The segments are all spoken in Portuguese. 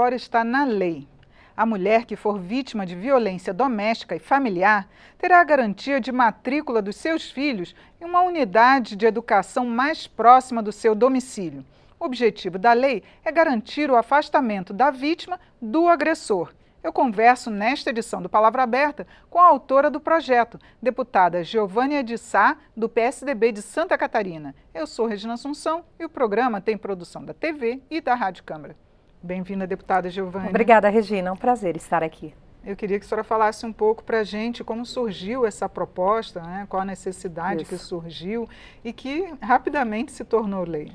agora está na lei. A mulher que for vítima de violência doméstica e familiar terá a garantia de matrícula dos seus filhos em uma unidade de educação mais próxima do seu domicílio. O objetivo da lei é garantir o afastamento da vítima do agressor. Eu converso nesta edição do Palavra Aberta com a autora do projeto, deputada Giovânia de Sá, do PSDB de Santa Catarina. Eu sou Regina Assunção e o programa tem produção da TV e da Rádio Câmara. Bem-vinda, deputada Giovana. Obrigada, Regina. É um prazer estar aqui. Eu queria que a senhora falasse um pouco para a gente como surgiu essa proposta, né? qual a necessidade Isso. que surgiu e que rapidamente se tornou lei.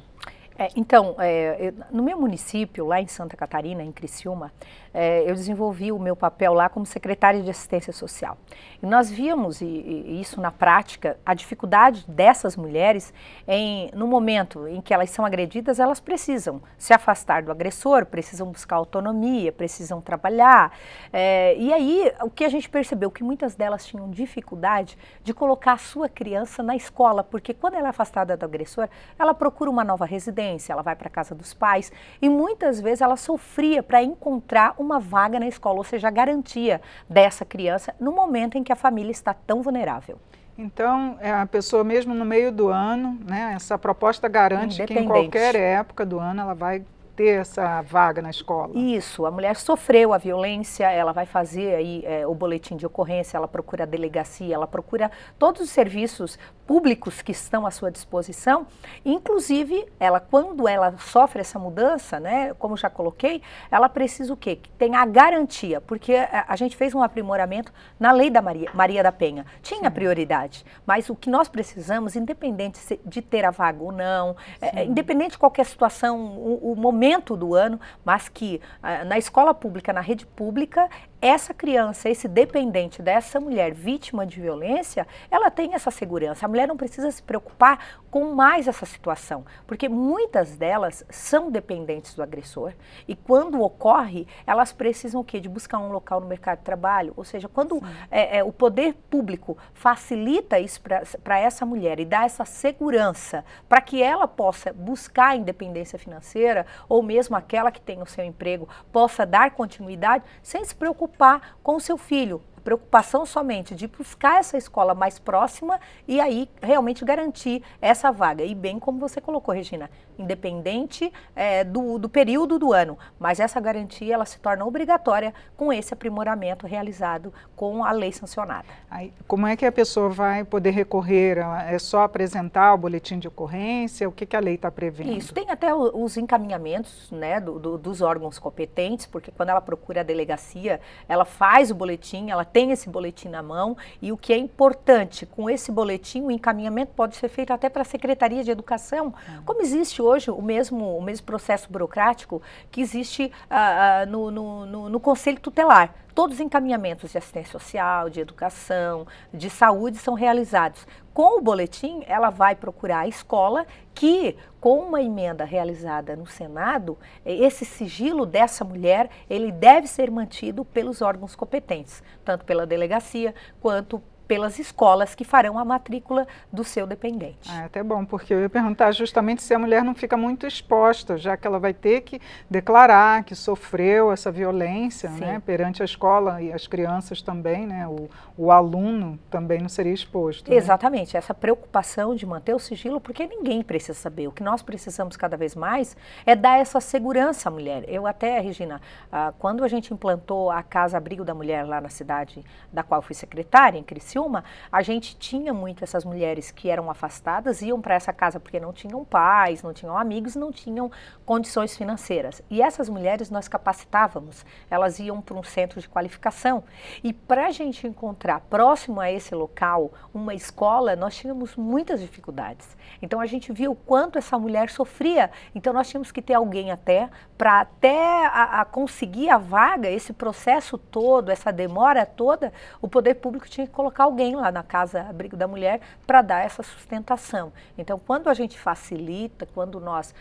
É, então, é, no meu município, lá em Santa Catarina, em Criciúma, é, eu desenvolvi o meu papel lá como secretária de assistência social. E nós víamos e, e isso na prática, a dificuldade dessas mulheres em, no momento em que elas são agredidas, elas precisam se afastar do agressor, precisam buscar autonomia, precisam trabalhar. É, e aí, o que a gente percebeu que muitas delas tinham dificuldade de colocar a sua criança na escola, porque quando ela é afastada do agressor, ela procura uma nova residência adolescência, ela vai para a casa dos pais e muitas vezes ela sofria para encontrar uma vaga na escola, ou seja, a garantia dessa criança no momento em que a família está tão vulnerável. Então, é, a pessoa mesmo no meio do ano, né, essa proposta garante que em qualquer época do ano ela vai ter essa vaga na escola. Isso, a mulher sofreu a violência, ela vai fazer aí é, o boletim de ocorrência, ela procura a delegacia, ela procura todos os serviços públicos que estão à sua disposição. Inclusive, ela quando ela sofre essa mudança, né, como já coloquei, ela precisa o quê? Que tenha a garantia, porque a, gente fez um aprimoramento na lei da Maria, Maria da Penha. Tinha Sim. prioridade, mas o que nós precisamos, independente de ter a vaga ou não, é, é, independente de qualquer situação, o, o momento momento do ano, mas que ah, na escola pública, na rede pública, essa criança, esse dependente dessa mulher vítima de violência, ela tem essa segurança. A mulher não precisa se preocupar com mais essa situação, porque muitas delas são dependentes do agressor e quando ocorre, elas precisam o quê? De buscar um local no mercado de trabalho. Ou seja, quando é, é, o poder público facilita isso para essa mulher e dá essa segurança para que ela possa buscar a independência financeira ou mesmo aquela que tem o seu emprego possa dar continuidade sem se preocupar preocupar com o seu filho, preocupação somente de buscar essa escola mais próxima e aí realmente garantir essa vaga. E bem como você colocou, Regina, independente é, do, do período do ano, mas essa garantia ela se torna obrigatória com esse aprimoramento realizado com a lei sancionada. Aí, como é que a pessoa vai poder recorrer? É só apresentar o boletim de ocorrência? O que, que a lei está prevendo? Isso, tem até os encaminhamentos né, do, do, dos órgãos competentes, porque quando ela procura a delegacia, ela faz o boletim, ela tem esse boletim na mão e o que é importante, com esse boletim, o encaminhamento pode ser feito até para a Secretaria de Educação, uhum. como existe hoje o mesmo, o mesmo processo burocrático que existe uh, uh, no, no, no, no Conselho Tutelar Todos os encaminhamentos de assistência social, de educação, de saúde são realizados. Com o boletim, ela vai procurar a escola que, com uma emenda realizada no Senado, eh, esse sigilo dessa mulher, ele deve ser mantido pelos órgãos competentes, tanto pela delegacia quanto pelas escolas que farão a matrícula do seu dependente. Ah, é até bom, porque eu ia perguntar justamente se a mulher não fica muito exposta, já que ela vai ter que declarar que sofreu essa violência né, perante a escola e as crianças também, né, o, o aluno também não seria exposto. Né? Exatamente, né? essa preocupação de manter o sigilo, porque ninguém precisa saber. O que nós precisamos cada vez mais é dar essa segurança à mulher. Eu até, Regina, ah, quando a gente implantou a Casa Abrigo da Mulher lá na cidade da qual fui secretária, em Cristina, Criciúma, a gente tinha muito essas mulheres que eram afastadas, iam para essa casa porque não tinham pais, não tinham amigos, não tinham condições financeiras. E essas mulheres nós capacitávamos, elas iam para um centro de qualificação. E para a gente encontrar próximo a esse local uma escola, nós tínhamos muitas dificuldades. Então a gente viu o quanto essa mulher sofria. Então nós tínhamos que ter alguém até para até a, a conseguir a vaga, esse processo todo, essa demora toda, o poder público tinha que colocar alguém lá na Casa Abrigo da Mulher para dar essa sustentação. Então, quando a gente facilita, quando nós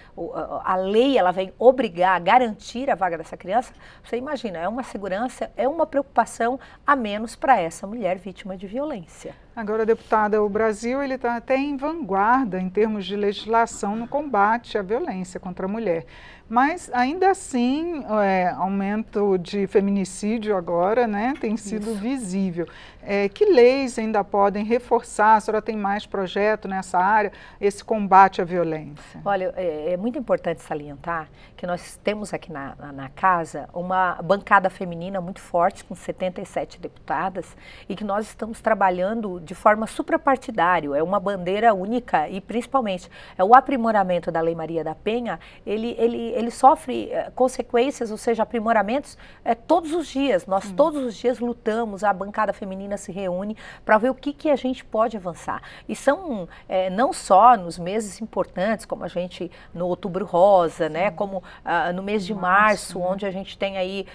a lei ela vem obrigar a garantir a vaga dessa criança, você imagina, é uma segurança, é uma preocupação a menos para essa mulher vítima de violência. Agora, deputada, o Brasil ele está até em vanguarda em termos de legislação no combate à violência contra a mulher. Mas ainda assim, é, aumento de feminicídio agora, né, tem sido Isso. visível. É, que leis ainda podem reforçar? A senhora tem mais projeto nessa área, esse combate à violência? Olha, é, é muito importante salientar que nós temos aqui na, na casa uma bancada feminina muito forte, com 77 deputadas, e que nós estamos trabalhando de forma suprapartidário, é uma bandeira única e principalmente é o aprimoramento da Lei Maria da Penha, ele, ele, ele sofre é, consequências, ou seja, aprimoramentos é, todos os dias. Nós hum. todos os dias lutamos, a bancada feminina se reúne para ver o que, que a gente pode avançar. E são é, não só nos meses importantes, como a gente no outubro rosa, né, como ah, no mês de março, março né? onde a gente tem aí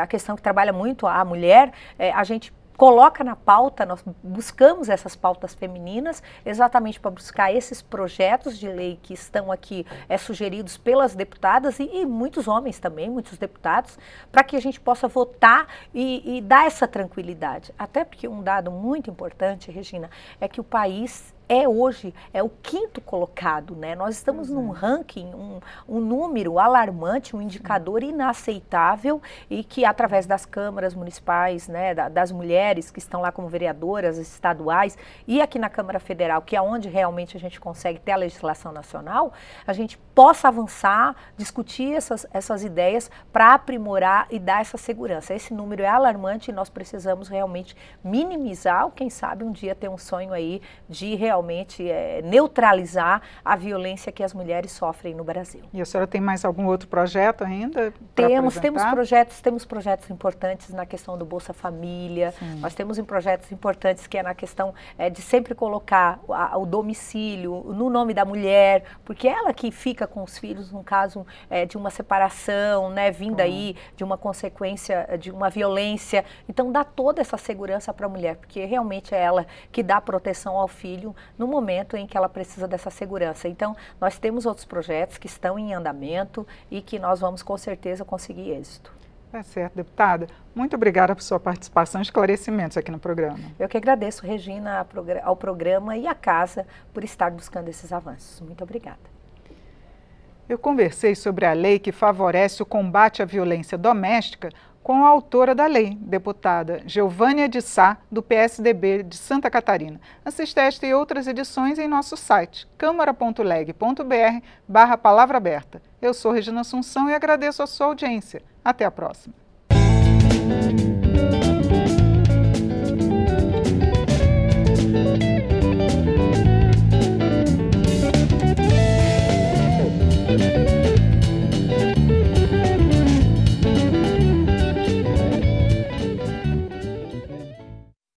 a questão que trabalha muito a mulher, a gente coloca na pauta, nós buscamos essas pautas femininas exatamente para buscar esses projetos de lei que estão aqui é, sugeridos pelas deputadas e, e muitos homens também, muitos deputados, para que a gente possa votar e, e dar essa tranquilidade. Até porque um dado muito importante, Regina, é que o país é hoje é o quinto colocado, né? Nós estamos uhum. num ranking, um, um, número alarmante, um indicador inaceitável e que através das câmaras municipais, né, da, das mulheres que estão lá como vereadoras estaduais e aqui na Câmara Federal, que é onde realmente a gente consegue ter a legislação nacional, a gente possa avançar, discutir essas, essas ideias para aprimorar e dar essa segurança. Esse número é alarmante e nós precisamos realmente minimizar, ou quem sabe um dia ter um sonho aí de realmente realmente é, neutralizar a violência que as mulheres sofrem no Brasil. E a senhora tem mais algum outro projeto ainda? Temos, temos projetos, temos projetos importantes na questão do Bolsa Família, Sim. nós temos em projetos importantes que é na questão é, de sempre colocar a, o domicílio no nome da mulher, porque é ela que fica com os filhos no caso é, de uma separação, né, vinda aí de uma consequência de uma violência. Então dá toda essa segurança para a mulher, porque realmente é ela que dá proteção ao filho no momento em que ela precisa dessa segurança. Então, nós temos outros projetos que estão em andamento e que nós vamos com certeza conseguir êxito. Tá certo, deputada. Muito obrigada por sua participação e esclarecimentos aqui no programa. Eu que agradeço, Regina, ao programa e à casa por estar buscando esses avanços. Muito obrigada. Eu conversei sobre a lei que favorece o combate à violência doméstica com a autora da lei, deputada Giovânia de Sá, do PSDB de Santa Catarina. Assista esta e outras edições em nosso site, câmara.leg.br barra palavra aberta. Eu sou Regina Assunção e agradeço a sua audiência. Até a próxima.